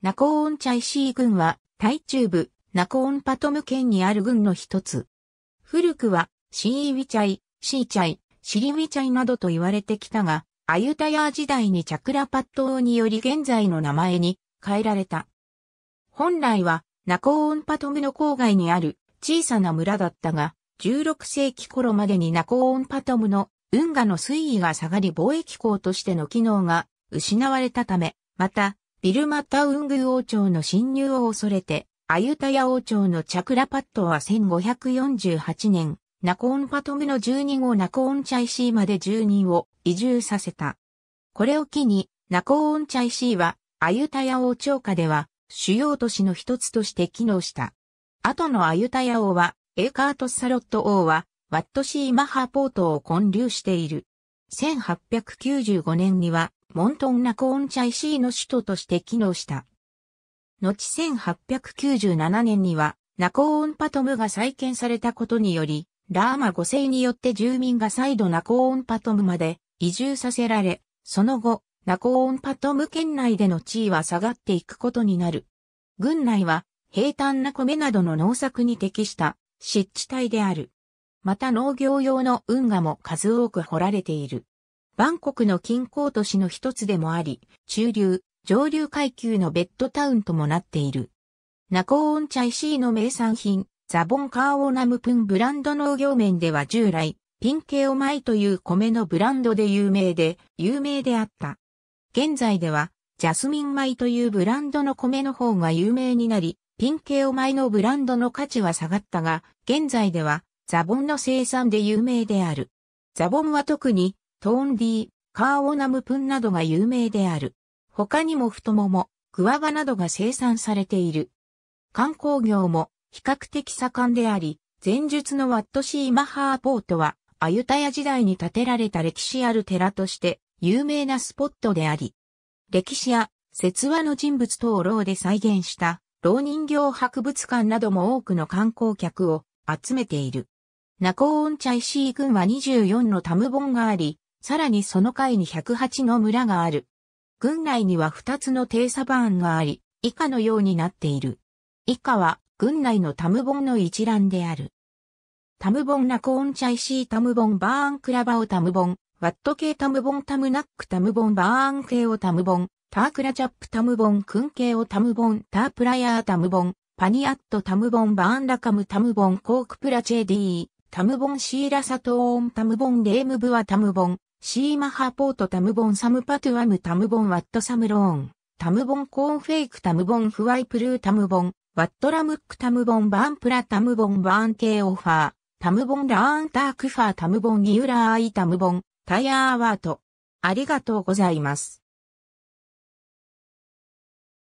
ナコーンチャイシー郡は、タイ中部、ナコーンパトム県にある郡の一つ。古くは、シーイウィチャイ、シーチャイ、シリウィチャイなどと言われてきたが、アユタヤー時代にチャクラパットにより現在の名前に変えられた。本来は、ナコーンパトムの郊外にある小さな村だったが、16世紀頃までにナコーンパトムの運河の水位が下がり貿易港としての機能が失われたため、またビルマタウング王朝の侵入を恐れて、アユタヤ王朝のチャクラパットは1548年、ナコーンパトムの12号ナコーンチャイシーまで住人を移住させた。これを機に、ナコーンチャイシーは、アユタヤ王朝下では、主要都市の一つとして機能した。後のアユタヤ王は、エーカート・サロット王は、ワットシー・マハポートを建立している。1895年には、モントンナコーンチャイシーの首都として機能した。後1897年には、ナコーンパトムが再建されたことにより、ラーマ5世によって住民が再度ナコーンパトムまで移住させられ、その後、ナコーンパトム県内での地位は下がっていくことになる。軍内は、平坦な米などの農作に適した湿地帯である。また農業用の運河も数多く掘られている。バンコクの近郊都市の一つでもあり、中流、上流階級のベッドタウンともなっている。ナコーオンチャイシーの名産品、ザボンカーオナムプンブランド農業面では従来、ピンケオマイという米のブランドで有名で、有名であった。現在では、ジャスミン米というブランドの米の方が有名になり、ピンケオイのブランドの価値は下がったが、現在では、ザボンの生産で有名である。ザボンは特にトーンディー、カーオナムプンなどが有名である。他にも太もも、グワバなどが生産されている。観光業も比較的盛んであり、前述のワットシーマハーポートは、アユタヤ時代に建てられた歴史ある寺として有名なスポットであり、歴史や説話の人物等を牢で再現した老人形博物館なども多くの観光客を集めている。ナコーンチャイシー群は24のタムボンがあり、さらにその階に108の村がある。郡内には2つのバーンがあり、以下のようになっている。以下は、郡内のタムボンの一覧である。タムボンナコーンチャイシータムボンバーンクラバオタムボン、ワット系タムボンタムナックタムボンバーン系オタムボン、タークラチャップタムボンクン系オタムボンタープライヤータムボン、パニアットタムボンバーンラカムタムボンコークプラチェディー、タムボンシーラサトーンタムボンレームブアタムボン、シーマハポートタムボンサムパトゥアムタムボンワットサムローン、タムボンコーンフェイクタムボンフワイプルータムボン、ワットラムックタムボンバーンプラタムボンバーンケーオファー、タムボンラーンタークファータムボンニューラーアイタムボン、タイヤーワート。ありがとうございます。